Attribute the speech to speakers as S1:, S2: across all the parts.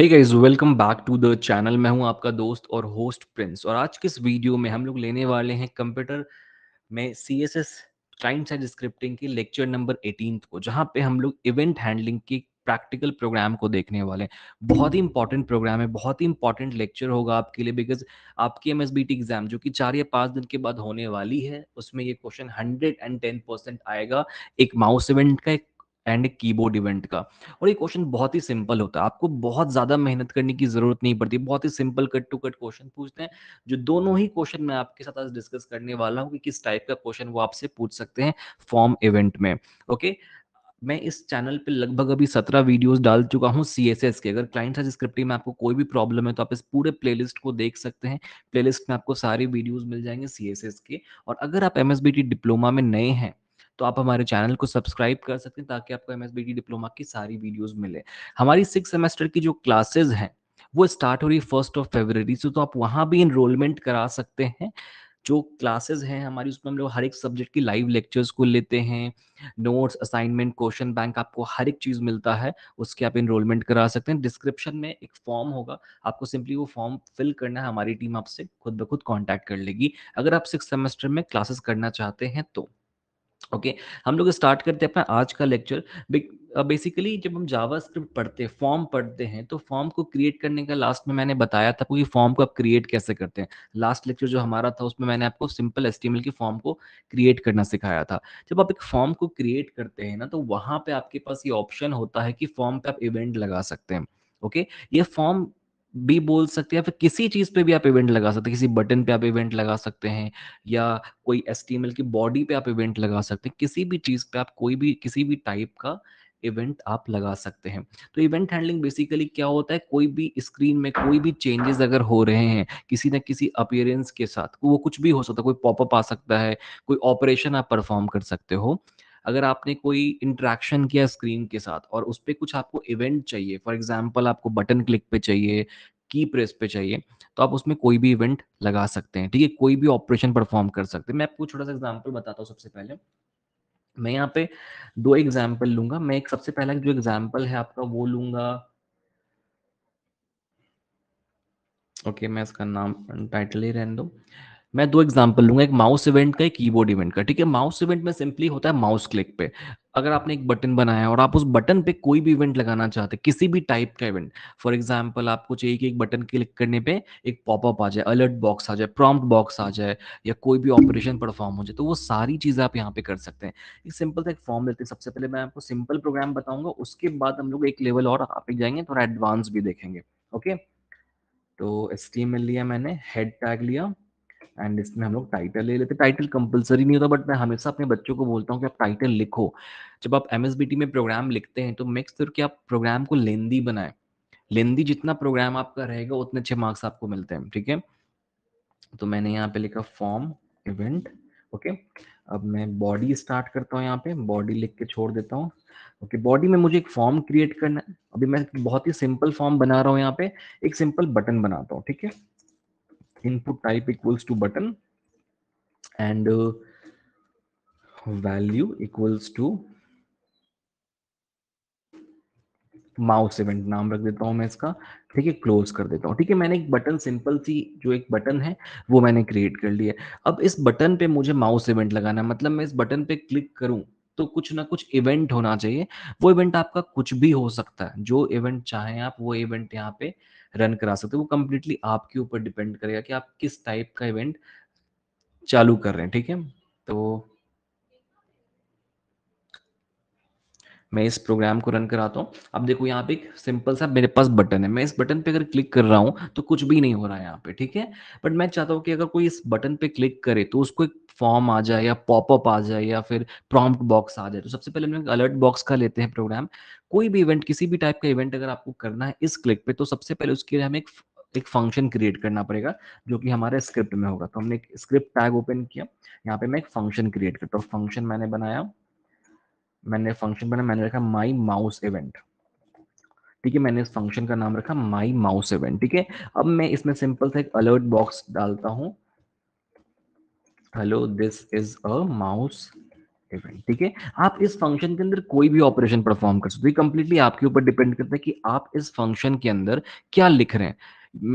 S1: Hey guys welcome back to the channel मैं हूं आपका दोस्त और होस्ट प्रिंस और आज के इस वीडियो में हम लोग लेने वाले हैं कंप्यूटर में C S S client side scripting के लेक्चर नंबर एटीन को जहां पे हम लोग इवेंट हैंडलिंग की प्रैक्टिकल प्रोग्राम को देखने वाले हैं बहुत ही इंपॉर्टेंट प्रोग्राम है बहुत ही इंपॉर्टेंट लेक्चर होगा आपके लिए बिकॉज आपकी एम एग्जाम जो कि चार या पाँच दिन के बाद होने वाली है उसमें ये question hundred and ten percent आएगा एक माउस इवेंट का एक एंड कीबोर्ड इवेंट का और ये क्वेश्चन बहुत ही सिंपल होता है आपको बहुत ज्यादा मेहनत करने की जरूरत नहीं पड़ती बहुत ही simple cut to cut question पूछते हैं जो दोनों ही क्वेश्चन मैं आपके साथ आज डिस्कस करने वाला हूँ कि किस टाइप का क्वेश्चन वो आपसे पूछ सकते हैं फॉर्म इवेंट में ओके मैं इस चैनल पे लगभग अभी सत्रह वीडियोस डाल चुका हूँ सी एस एस के अगर क्लाइंट साइज स्क्रिप्टिंग में आपको कोई भी प्रॉब्लम है तो आप इस पूरे प्लेलिस्ट को देख सकते हैं प्लेलिस्ट में आपको सारे वीडियोस मिल जाएंगे सी एस एस के और अगर आप M S B T diploma में नए हैं तो आप हमारे चैनल को सब्सक्राइब कर सकते हैं ताकि आपको एम डिप्लोमा की सारी वीडियोज़ मिले हमारी सिक्स सेमेस्टर की जो क्लासेज हैं वो स्टार्ट हो रही है फर्स्ट ऑफ फेबररी से तो आप वहाँ भी इनरोलमेंट करा सकते हैं जो क्लासेस हैं हमारी उसमें हम लोग हर एक सब्जेक्ट की लाइव लेक्चर्स को लेते हैं नोट्स असाइनमेंट क्वेश्चन बैंक आपको हर एक चीज़ मिलता है उसके आप इनरोलमेंट करा सकते हैं डिस्क्रिप्शन में एक फॉर्म होगा आपको सिंपली वो फॉर्म फिल करना है हमारी टीम आपसे खुद ब खुद कॉन्टैक्ट कर लेगी अगर आप सिक्स सेमेस्टर में क्लासेस करना चाहते हैं तो ओके हम लोग स्टार्ट करते हैं अपना आज का लेक्चर बेसिकली जब हम जावा स्क्रिप्ट पढ़ते हैं फॉर्म पढ़ते हैं तो फॉर्म को क्रिएट करने का लास्ट में मैंने बताया था कि फॉर्म को आप क्रिएट कैसे करते हैं लास्ट लेक्चर जो हमारा था उसमें मैंने आपको सिंपल एस की फॉर्म को क्रिएट करना सिखाया था जब आप एक फॉर्म को क्रिएट करते हैं ना तो वहां पे आपके पास ये ऑप्शन होता है कि फॉर्म पे आप इवेंट लगा सकते हैं ओके okay? ये फॉर्म भी बोल सकते हैं फिर किसी चीज पे भी आप इवेंट लगा सकते हैं किसी बटन पे आप इवेंट लगा सकते हैं या कोई एस की बॉडी पे आप इवेंट लगा सकते हैं किसी भी चीज पे आप कोई भी किसी भी टाइप का इवेंट आप लगा सकते हैं तो इवेंट हैंडलिंग बेसिकली क्या होता है कोई भी स्क्रीन में कोई भी चेंजेस अगर हो रहे हैं किसी ना किसी अपियरेंस के साथ वो कुछ भी हो सकता है कोई पॉपअप आ सकता है कोई ऑपरेशन आप परफॉर्म कर सकते हो अगर आपने कोई इंट्रैक्शन किया स्क्रीन के साथ और उस पर कुछ आपको इवेंट चाहिए फॉर एग्जाम्पल आपको बटन क्लिक पे चाहिए की प्रेस पे चाहिए तो आप उसमें कोई भी इवेंट लगा सकते हैं ठीक है कोई भी ऑपरेशन परफॉर्म कर सकते हैं मैं आपको छोटा सा एग्जाम्पल बताता हूँ सबसे पहले मैं यहाँ पे दो एग्जाम्पल लूंगा मैं एक सबसे पहला जो एग्जाम्पल है आपका वो लूंगा ओके okay, मैं इसका नाम टाइटल ही रहने दो मैं दो एग्जाम्पल लूंगा एक माउस इवेंट का एक कीबोर्ड इवेंट का ठीक है माउस इवेंट में सिंपली होता है माउस क्लिक पे अगर आपने एक बटन बनाया और आप उस बटन पे कोई भी इवेंट लगाना चाहते हैं किसी भी टाइप का इवेंट फॉर एग्जाम्पल आपको चाहिए कि एक बटन क्लिक करने पे एक पॉपअप आ जाए अलर्ट बॉक्स आ जाए प्रॉम्प्ट बॉक्स आ जाए या कोई भी ऑपरेशन परफॉर्म हो जाए तो वो सारी चीज़ें आप यहाँ पे कर सकते हैं एक सिंपल सा एक फॉर्म लेते हैं सबसे पहले मैं आपको सिंपल प्रोग्राम बताऊंगा उसके बाद हम लोग एक लेवल और आप जाएंगे थोड़ा एडवांस भी देखेंगे ओके तो एस लिया मैंने हेड टैग लिया एंड इसमें हम लोग टाइटल ले लेते टाइटल कंपलसरी नहीं होता बट मैं हमेशा अपने बच्चों को बोलता हूँ कि आप टाइटल लिखो जब आप एम में प्रोग्राम लिखते हैं तो मेक्स श्योर कि आप प्रोग्राम को लेंदी बनाएं लेंदी जितना प्रोग्राम आपका रहेगा उतने अच्छे मार्क्स आपको मिलते हैं ठीक है तो मैंने यहाँ पे लिखा फॉर्म इवेंट ओके अब मैं बॉडी स्टार्ट करता हूँ यहाँ पे बॉडी लिख के छोड़ देता हूँ ओके बॉडी में मुझे एक फॉर्म क्रिएट करना है अभी मैं बहुत ही सिंपल फॉर्म बना रहा हूँ यहाँ पे एक सिंपल बटन बनाता हूँ ठीक है input type equals to button and uh, value equals to mouse event नाम रख देता हूँ मैं इसका ठीक है क्लोज कर देता हूँ ठीक है मैंने एक बटन सिंपल सी जो एक बटन है वो मैंने क्रिएट कर लिया अब इस बटन पे मुझे माउस इवेंट लगाना मतलब मैं इस बटन पे क्लिक करूं तो कुछ ना कुछ इवेंट होना चाहिए वो इवेंट आपका कुछ भी हो सकता है जो इवेंट चाहे आप वो इवेंट यहाँ पे रन करा सकते हो वो कम्प्लीटली आपके ऊपर डिपेंड करेगा कि आप किस टाइप का इवेंट चालू कर रहे हैं ठीक है तो मैं इस प्रोग्राम को रन कराता हूँ अब देखो यहाँ पे एक सिंपल सा मेरे पास बटन है मैं इस बटन पे अगर क्लिक कर रहा हूँ तो कुछ भी नहीं हो रहा है यहाँ पे ठीक है बट मैं चाहता हूँ कि अगर कोई इस बटन पे क्लिक करे तो उसको एक फॉर्म आ जाए या पॉपअप आ जाए या फिर प्रॉम्प्ट बॉक्स आ जाए तो सबसे पहले हम अलर्ट बॉक्स का लेते हैं प्रोग्राम कोई भी इवेंट किसी भी टाइप का इवेंट अगर आपको करना है इस क्लिक पे तो सबसे पहले उसके लिए हमें एक एक फंक्शन क्रिएट करना पड़ेगा जो कि हमारे स्क्रिप्ट में होगा तो हमने एक स्क्रिप्ट टैग ओपन किया यहाँ पे मैं एक फंक्शन क्रिएट करता हूँ फंक्शन मैंने बनाया मैंने फंक्शन बनाया मैंने रखा माई माउस इवेंट ठीक है मैंने इस फंक्शन का नाम रखा माई माउस इवेंट ठीक है अब मैं इसमें सिंपल सा एक अलर्ट बॉक्स डालता हूँ hello this is a mouse event ठीक है आप इस फंक्शन के अंदर कोई भी ऑपरेशन परफॉर्म कर सकते हो कंप्लीटली आपके ऊपर डिपेंड करता है कि आप इस फंक्शन के अंदर क्या लिख रहे हैं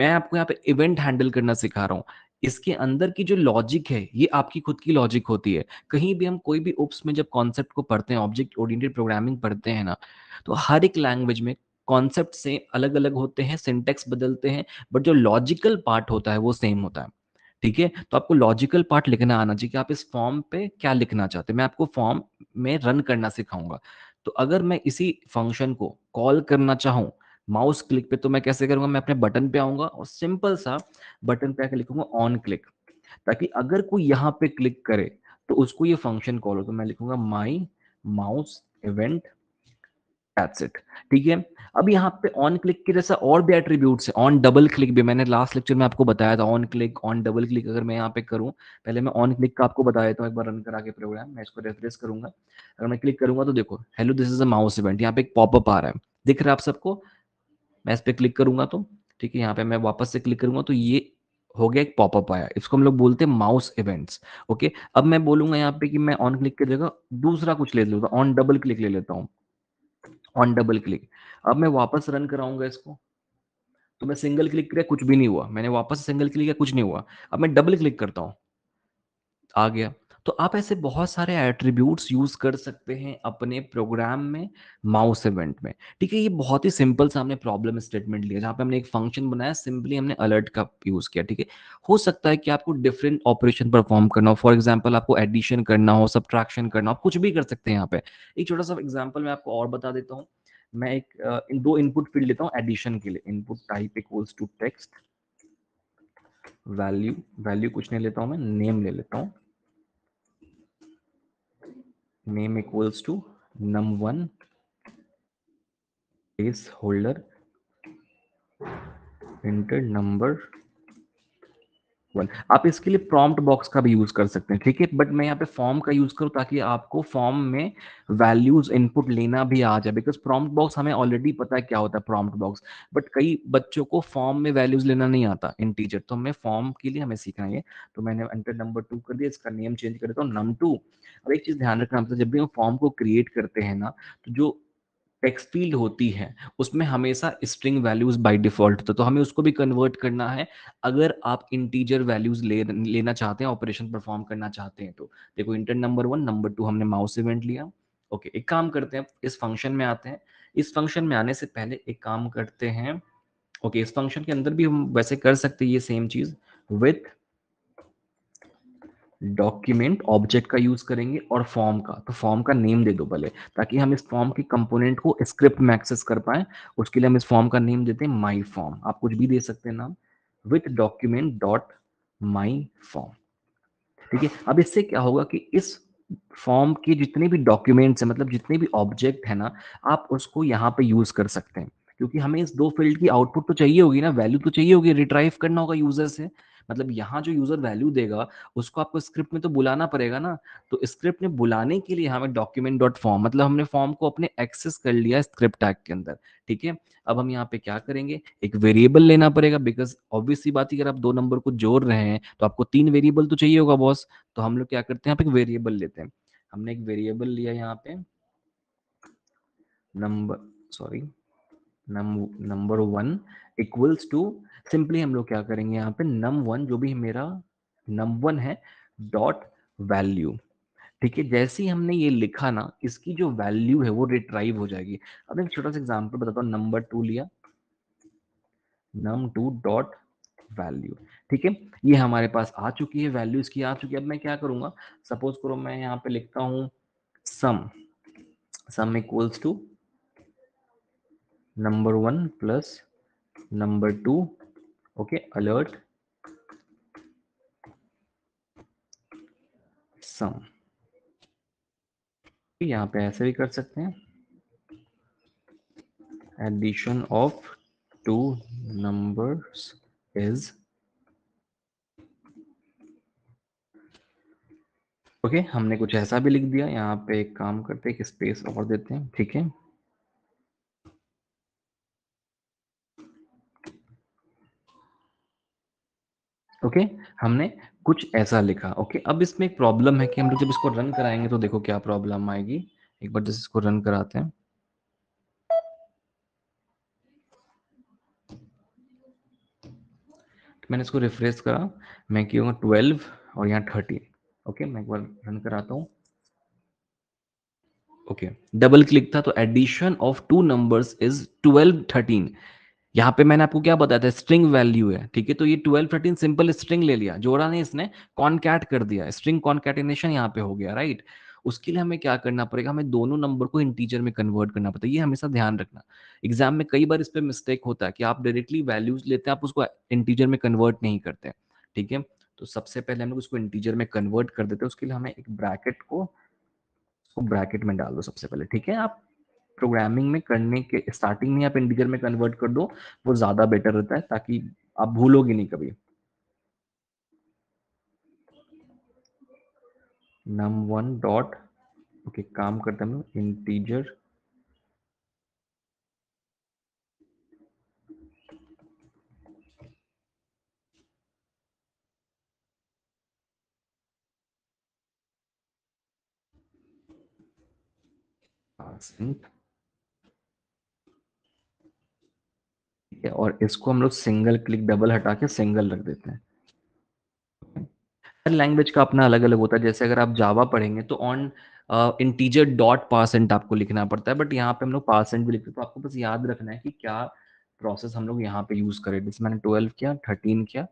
S1: मैं आपको यहाँ पे इवेंट हैंडल करना सिखा रहा हूँ इसके अंदर की जो लॉजिक है ये आपकी खुद की लॉजिक होती है कहीं भी हम कोई भी उप्स में जब कॉन्सेप्ट को पढ़ते हैं ऑब्जेक्ट ओरिएंटेड प्रोग्रामिंग पढ़ते हैं ना तो हर एक लैंग्वेज में कॉन्सेप्ट से अलग अलग होते हैं सिंटेक्स बदलते हैं बट जो लॉजिकल पार्ट होता है वो सेम होता है ठीक है तो आपको लॉजिकल पार्ट लिखना आना चाहिए कि आप इस फॉर्म पे क्या लिखना चाहते हैं मैं आपको फॉर्म में रन करना सिखाऊंगा तो अगर मैं इसी फंक्शन को कॉल करना चाहूँ माउस क्लिक पे तो मैं कैसे करूंगा मैं अपने बटन पे आऊंगा और सिंपल सा बटन पे आकर लिखूंगा ऑन क्लिक ताकि अगर कोई यहाँ पे क्लिक करे तो उसको ये फंक्शन कॉल हो तो मैं लिखूंगा my mouse event that's it ठीक है अब यहाँ पे ऑन क्लिक के जैसा और भी एट्रीब्यूट्स है ऑन डबल क्लिक भी मैंने लास्ट लेक्चर में आपको बताया था on click on double click अगर मैं यहाँ पे करूँ पहले मैं ऑन क्लिक का आपको बता देता हूँ एक बार रन करा के प्रोग्राम मैं इसको रेफरेंस करूंगा अगर मैं क्लिक करूंगा तो देखो hello this is a mouse event यहाँ पे एक पॉपअप आ रहा है दिख रहा है आप सबको मैं इस पर क्लिक करूंगा तो ठीक है यहाँ पे मैं वापस से क्लिक करूंगा तो ये हो गया एक पॉपअप आया इसको हम लोग बोलते हैं माउस इवेंट्स ओके अब मैं बोलूंगा यहाँ पे कि मैं ऑन क्लिक की जगह दूसरा कुछ ले लेता हूँ ऑन डबल क्लिक ले लेता हूँ ऑन डबल क्लिक अब मैं वापस रन कराऊंगा इसको तो मैं सिंगल क्लिक किया कुछ भी नहीं हुआ मैंने वापस सिंगल क्लिक किया कुछ नहीं हुआ अब मैं डबल क्लिक करता हूं आ गया तो आप ऐसे बहुत सारे एट्रीब्यूट्स यूज कर सकते हैं अपने प्रोग्राम में माउस इवेंट में ठीक है ये बहुत ही सिंपल सा हमने प्रॉब्लम स्टेटमेंट लिया जहां पे हमने एक फंक्शन बनाया सिंपली हमने अलर्ट का यूज किया ठीक है हो सकता है कि आपको डिफरेंट ऑपरेशन परफॉर्म करना हो फॉर एग्जाम्पल आपको एडिशन करना हो सब्ट्रैक्शन करना हो कुछ भी कर सकते हैं यहाँ पे एक छोटा सा एग्जाम्पल मैं आपको और बता देता हूँ मैं एक दो इनपुट फील्ड लेता हूँ एडिशन के लिए input type equals to text value value कुछ नहीं लेता हूँ मैं नेम ले लेता हूँ name equals to num1 placeholder holder enter number one आप इसके लिए प्रॉम्प्ट बॉक्स का भी यूज कर सकते हैं ठीक है बट मैं यहाँ पे फॉर्म का यूज करूँ ताकि आपको फॉर्म में वैल्यूज इनपुट लेना भी आ जाए बिकॉज प्रॉम्प्ट बॉक्स हमें ऑलरेडी पता है क्या होता है प्रॉम्प्ट बॉक्स बट कई बच्चों को फॉर्म में वैल्यूज लेना नहीं आता इंटीजर तो हमें फॉर्म के लिए हमें सीखना है तो मैंने एंटर नंबर टू कर दिया इसका नेम चेंज कर देता हूँ नम टू अब एक चीज ध्यान रखना जब भी हम फॉर्म को क्रिएट करते हैं ना तो जो टेक्स्ट फील्ड होती है उसमें हमेशा स्ट्रिंग वैल्यूज बाय डिफॉल्ट होता है तो हमें उसको भी कन्वर्ट करना है अगर आप इंटीजर वैल्यूज ले लेना चाहते हैं ऑपरेशन परफॉर्म करना चाहते हैं तो देखो enter number one number two हमने माउस इवेंट लिया ओके एक काम करते हैं इस फंक्शन में आते हैं इस फंक्शन में आने से पहले एक काम करते हैं ओके इस फंक्शन के अंदर भी हम वैसे कर सकते हैं ये सेम चीज विथ डॉक्यूमेंट ऑब्जेक्ट का यूज करेंगे और फॉर्म का तो फॉर्म का नेम दे दो भले ताकि हम इस फॉर्म के कंपोनेंट को स्क्रिप्ट में एक्सेस कर पाए उसके लिए हम इस फॉर्म का नेम देते हैं माई फॉर्म आप कुछ भी दे सकते हैं नाम with document dot my form ठीक है अब इससे क्या होगा कि इस फॉर्म के जितने भी डॉक्यूमेंट्स हैं मतलब जितने भी ऑब्जेक्ट है ना आप उसको यहाँ पे यूज कर सकते हैं क्योंकि हमें इस दो फील्ड की आउटपुट तो चाहिए होगी ना वैल्यू तो चाहिए होगी रिट्राइव करना होगा यूजर से मतलब यहाँ जो यूजर वैल्यू देगा उसको आपको स्क्रिप्ट में तो बुलाना पड़ेगा ना तो स्क्रिप्ट में बुलाने के लिए हमें डॉक्यूमेंट डॉट फॉर्म मतलब हमने फॉर्म को अपने एक्सेस कर लिया स्क्रिप्ट टैग के अंदर ठीक है अब हम यहाँ पे क्या करेंगे एक वेरिएबल लेना पड़ेगा बिकॉज ऑब्वियसली बात अगर आप दो नंबर को जोड़ रहे हैं तो आपको तीन वेरिएबल तो चाहिए होगा बॉस तो हम लोग क्या करते हैं आप एक वेरिएबल लेते हैं हमने एक वेरिएबल लिया यहाँ पे number sorry number one equals to simply हम लोग क्या करेंगे यहाँ पे नम वन जो भी मेरा नम वन है डॉट वैल्यू ठीक है जैसे ही हमने ये लिखा ना इसकी जो वैल्यू है वो रिट्राइव हो जाएगी अब एक छोटा सा एग्जाम्पल बताता हूँ नंबर टू लिया नम टू डॉट वैल्यू ठीक है ये हमारे पास आ चुकी है वैल्यू इसकी आ चुकी है अब मैं क्या करूंगा सपोज करो मैं यहाँ पे लिखता हूँ sum sum equals to number one plus number two okay alert sum यहां पे ऐसे भी कर सकते हैं addition of two numbers is okay हमने कुछ ऐसा भी लिख दिया यहाँ पे एक काम करते हैं एक स्पेस और देते हैं ठीक है हमने कुछ ऐसा लिखा ओके अब इसमें एक प्रॉब्लम है कि हम लोग जब इसको रन कराएंगे तो देखो क्या प्रॉब्लम आएगी एक बार जैसे इसको रन कराते हैं मैंने इसको रिफ्रेश करा मैं क्यों ट्वेल्व और यहाँ थर्टीन ओके मैं एक बार रन कराता हूँ ओके डबल क्लिक था तो addition of two numbers is twelve thirteen यहाँ पे मैंने आपको क्या बताया था स्ट्रिंग वैल्यू है ठीक है तो ये ट्वेल्व थर्टीन सिंपल स्ट्रिंग ले लिया जोड़ा ने इसने कॉन्कैट कर दिया स्ट्रिंग कॉन्कैटिनेशन यहाँ पे हो गया राइट उसके लिए हमें क्या करना पड़ेगा हमें दोनों नंबर को इंटीजर में कन्वर्ट करना पड़ता है ये हमेशा ध्यान रखना एग्जाम में कई बार इस पर मिस्टेक होता है कि आप डायरेक्टली वैल्यूज लेते हैं आप उसको इंटीजर में कन्वर्ट नहीं करते ठीक है तो सबसे पहले हम लोग उसको इंटीजर में कन्वर्ट कर देते हैं उसके लिए हमें एक ब्रैकेट को ब्रैकेट में डाल दो सबसे पहले ठीक है आप प्रोग्रामिंग में करने के स्टार्टिंग में आप इंटीजर में कन्वर्ट कर दो वो ज़्यादा बेटर रहता है ताकि आप भूलोगे नहीं कभी नम वन डॉट ओके काम करते हम इंटीजर Awesome. है और इसको हम लोग सिंगल क्लिक डबल हटा के सिंगल रख देते हैं हर लैंग्वेज का अपना अलग अलग होता है जैसे अगर आप जावा पढ़ेंगे तो ऑन इंटीजर डॉट पार्सेंट आपको लिखना पड़ता है बट यहाँ पे हम लोग पार्सेंट भी लिखते हैं तो आपको बस याद रखना है कि क्या प्रोसेस हम लोग यहाँ पे यूज़ करें जैसे मैंने ट्वेल्व किया थर्टीन किया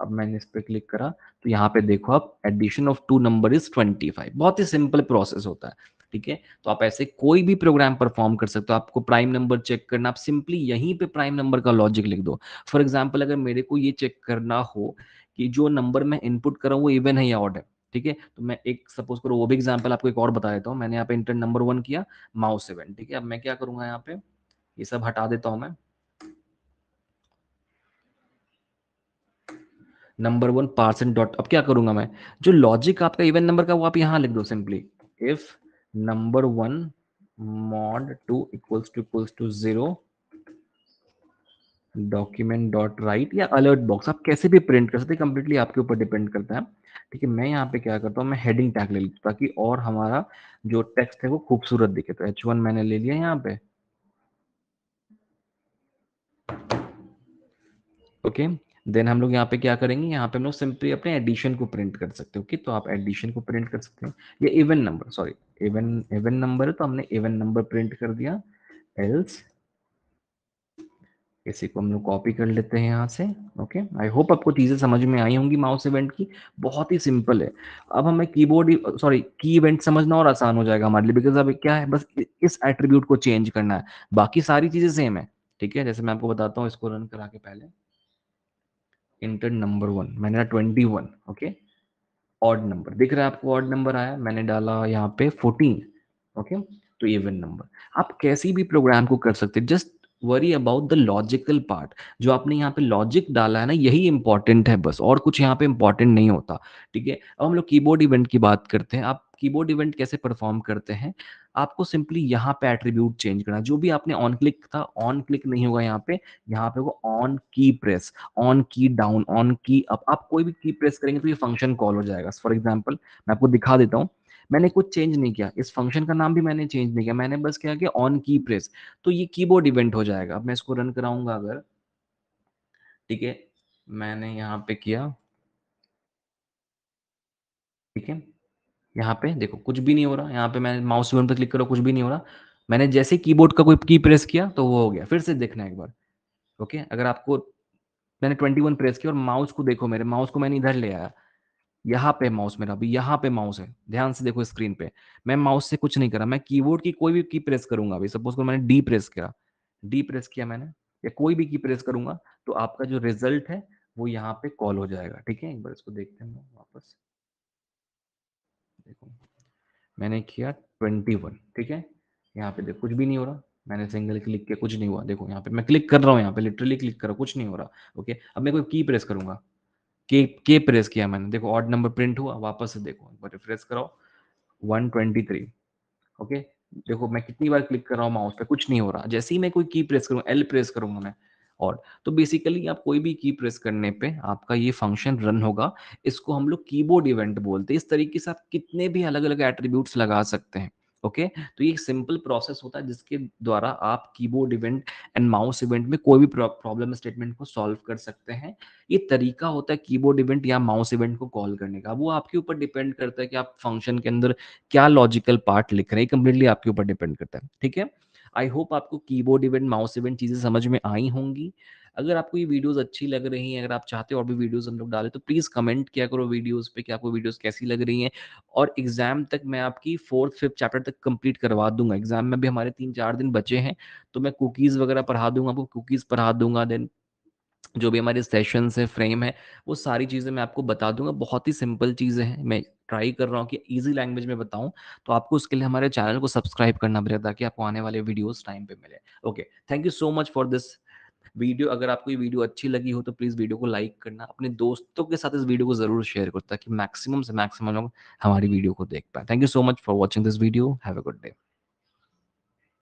S1: अब मैंने इस पर क्लिक करा तो यहाँ पे देखो आप addition of two number is twenty five बहुत ही सिंपल प्रोसेस होता है ठीक है तो आप ऐसे कोई भी प्रोग्राम परफॉर्म कर सकते हो आपको प्राइम नंबर चेक करना आप सिंपली यहीं पे प्राइम नंबर का लॉजिक लिख दो फॉर एग्जाम्पल अगर मेरे को ये चेक करना हो कि जो नंबर मैं इनपुट कर रहा हूँ वो इवन है या ऑड है ठीक है तो मैं एक सपोज करो वो भी एग्जाम्पल आपको एक और बता देता हूँ मैंने यहाँ पे इंटर नंबर वन किया माउस इवन ठीक है अब मैं क्या करूंगा यहाँ पे ये सब हटा देता हूँ मैं नंबर वन पार्सन डॉट अब क्या करूंगा मैं जो लॉजिक आपका इवेंट नंबर का वो आप यहाँ लिख दो simply if number one mod 2 equals to equals to 0 document dot write या अलर्ट बॉक्स आप कैसे भी प्रिंट कर सकते हैं कंप्लीटली आपके ऊपर डिपेंड करता है ठीक है मैं यहाँ पे क्या करता हूँ मैं हेडिंग टैग ले लेता ताकि और हमारा जो टेक्स्ट है वो खूबसूरत दिखे तो एच वन मैंने ले लिया यहाँ पे ओके okay. देन हम लोग यहाँ पे क्या करेंगे यहाँ पे हम लोग सिंपली अपने एडिशन को प्रिंट कर सकते हो ओके तो आप एडिशन को प्रिंट कर सकते हैं या even number sorry even even number है तो हमने इवन नंबर प्रिंट कर दिया एल्स इसी को हम लोग कॉपी कर लेते हैं यहाँ से ओके आई होप आपको चीज़ें समझ में आई होंगी माउस इवेंट की बहुत ही सिंपल है अब हमें कीबोर्ड सॉरी की इवेंट समझना और आसान हो जाएगा हमारे लिए बिकॉज अब क्या है बस इस एट्रीब्यूट को चेंज करना है बाकी सारी चीज़ें सेम है ठीक है जैसे मैं आपको बताता हूँ इसको रन करा के पहले इंटर नंबर वन मैंने डाला twenty one okay odd number दिख रहा है आपको ऑड नंबर आया मैंने डाला यहाँ पे फोर्टीन ओके तो इवन नंबर आप कैसी भी प्रोग्राम को कर सकते just worry about the logical part जो आपने यहाँ पे लॉजिक डाला है ना यही इंपॉर्टेंट है बस और कुछ यहाँ पे इंपॉर्टेंट नहीं होता ठीक है अब हम लोग कीबोर्ड इवेंट की बात करते हैं आप कीबोर्ड इवेंट कैसे परफॉर्म करते हैं आपको सिंपली यहाँ पे एट्रीब्यूट चेंज करना जो भी आपने ऑन क्लिक था ऑन क्लिक नहीं होगा यहाँ पे यहाँ पे वो on key press on key down on key up आप कोई भी की प्रेस करेंगे तो ये फंक्शन कॉल हो जाएगा फॉर एग्जाम्पल मैं आपको दिखा देता हूँ मैंने कुछ चेंज नहीं किया इस फंक्शन का नाम भी मैंने चेंज नहीं किया मैंने बस किया कि ऑन की प्रेस तो ये कीबोर्ड इवेंट हो जाएगा अब मैं इसको रन कराऊंगा अगर ठीक है मैंने यहाँ पे किया ठीक है यहाँ पे देखो कुछ भी नहीं हो रहा यहाँ पे मैंने माउस बटन पर क्लिक करो कुछ भी नहीं हो रहा मैंने जैसे कीबोर्ड का कोई की प्रेस किया तो वो हो गया फिर से देखना एक बार ओके अगर आपको मैंने ट्वेंटी वन प्रेस किया और माउस को देखो मेरे माउस को मैंने इधर ले आया यहाँ पे माउस मेरा अभी यहाँ पे माउस है ध्यान से देखो स्क्रीन पे मैं माउस से कुछ नहीं करा मैं कीबोर्ड की कोई भी की प्रेस करूंगा अभी सपोज करो मैंने डी प्रेस किया डी प्रेस किया मैंने या कोई भी की प्रेस करूंगा तो आपका जो रिजल्ट है वो यहाँ पे कॉल हो जाएगा ठीक है एक बार इसको देखते हैं वापस देखो मैंने किया ट्वेंटी वन ठीक है यहाँ पे देखो कुछ भी नहीं हो रहा मैंने सिंगल क्लिक किया कुछ नहीं हुआ देखो यहाँ पे मैं क्लिक कर रहा हूँ यहाँ पे लिटरली क्लिक कर रहा हूँ कुछ नहीं हो रहा ओके अब मैं कोई की प्रेस करूंगा के के प्रेस किया मैंने देखो ऑड नंबर प्रिंट हुआ वापस से देखो रिफ्रेश कराओ वन ट्वेंटी थ्री ओके देखो मैं कितनी बार क्लिक कर रहा हूँ माउस पे कुछ नहीं हो रहा जैसे ही मैं कोई की प्रेस करूँ एल प्रेस करूंगा मैं और तो बेसिकली आप कोई भी की प्रेस करने पे आपका ये फंक्शन रन होगा इसको हम लोग कीबोर्ड इवेंट बोलते हैं इस तरीके से आप कितने भी अलग अलग एट्रीब्यूट्स लगा सकते हैं ओके okay? तो ये एक सिंपल प्रोसेस होता है जिसके द्वारा आप keyboard event and mouse event में कोई भी प्रॉब्लम स्टेटमेंट को सॉल्व कर सकते हैं ये तरीका होता है कीबोर्ड इवेंट या माउस इवेंट को कॉल करने का वो आपके ऊपर डिपेंड करता है कि आप फंक्शन के अंदर क्या लॉजिकल पार्ट लिख रहे हैं कंप्लीटली आपके ऊपर डिपेंड करता है ठीक है आई होप आपको कीबोर्ड इवेंट माउस इवेंट चीज़ें समझ में आई होंगी अगर आपको ये वीडियोस अच्छी लग रही हैं अगर आप चाहते हो और भी वीडियोस हम लोग डालें तो प्लीज़ कमेंट किया करो वीडियोस पे कि आपको वीडियोस कैसी लग रही हैं और एग्ज़ाम तक मैं आपकी फोर्थ फिफ्थ चैप्टर तक कंप्लीट करवा दूंगा एग्ज़ाम में भी हमारे तीन चार दिन बचे हैं तो मैं कुकीज़ वगैरह पढ़ा दूंगा आपको कुकीज़ पढ़ा दूंगा देन जो भी हमारे सेशन है फ्रेम है वो सारी चीज़ें मैं आपको बता दूंगा बहुत ही सिंपल चीज़ें हैं मैं ट्राई कर रहा हूँ कि इजी लैंग्वेज में बताऊँ तो आपको उसके लिए हमारे चैनल को सब्सक्राइब करना पड़ेगा ताकि आपको आने वाले वीडियोस टाइम पे मिले okay thank you so much for this video अगर आपको ये वीडियो अच्छी लगी हो तो प्लीज़ वीडियो को लाइक करना अपने दोस्तों के साथ इस वीडियो को ज़रूर शेयर करो ताकि मैक्सिमम से मैक्सिमम लोग हमारी वीडियो को देख पाए thank you so much for watching this video have a good day